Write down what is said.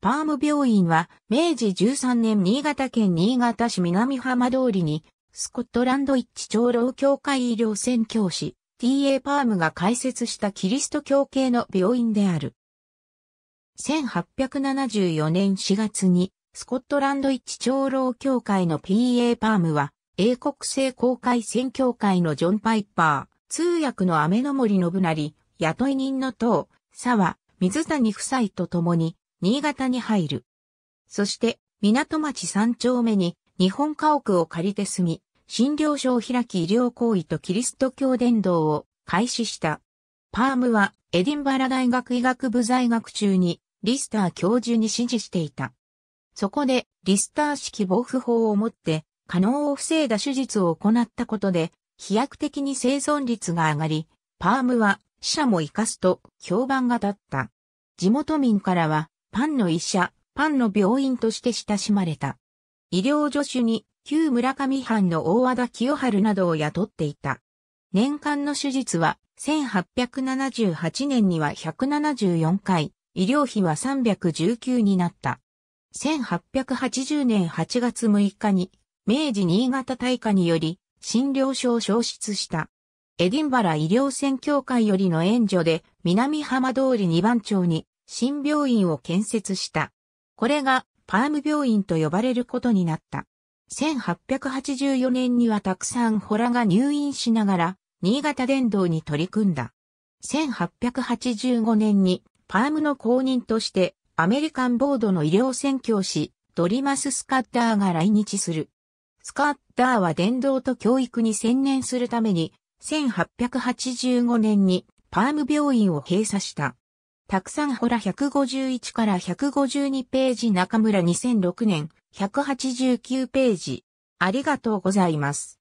パーム病院は明治13年新潟県新潟市南浜通りにスコットランド一致長老協会医療宣教師 T.A. パームが開設したキリスト教系の病院である。1874年4月にスコットランド一致長老協会の P.A. パームは英国政公会宣教会のジョン・パイパー、通訳の雨の森信成、雇い人の党、沢、水谷夫妻と共に新潟に入る。そして、港町三丁目に日本家屋を借りて住み、診療所を開き医療行為とキリスト教伝道を開始した。パームはエディンバラ大学医学部在学中にリスター教授に指示していた。そこでリスター式防腐法をもって可能を防いだ手術を行ったことで飛躍的に生存率が上がり、パームは死者も生かすと評判が立った。地元民からはパンの医者、パンの病院として親しまれた。医療助手に旧村上藩の大和田清春などを雇っていた。年間の手術は1878年には174回、医療費は319になった。1880年8月6日に、明治新潟大火により、診療所を消失した。エディンバラ医療選協会よりの援助で、南浜通り2番町に、新病院を建設した。これがパーム病院と呼ばれることになった。1884年にはたくさんホラが入院しながら、新潟伝道に取り組んだ。1885年にパームの公認としてアメリカンボードの医療宣教師ドリマス・スカッターが来日する。スカッターは伝道と教育に専念するために1885年にパーム病院を閉鎖した。たくさんほら151から152ページ中村2006年189ページ。ありがとうございます。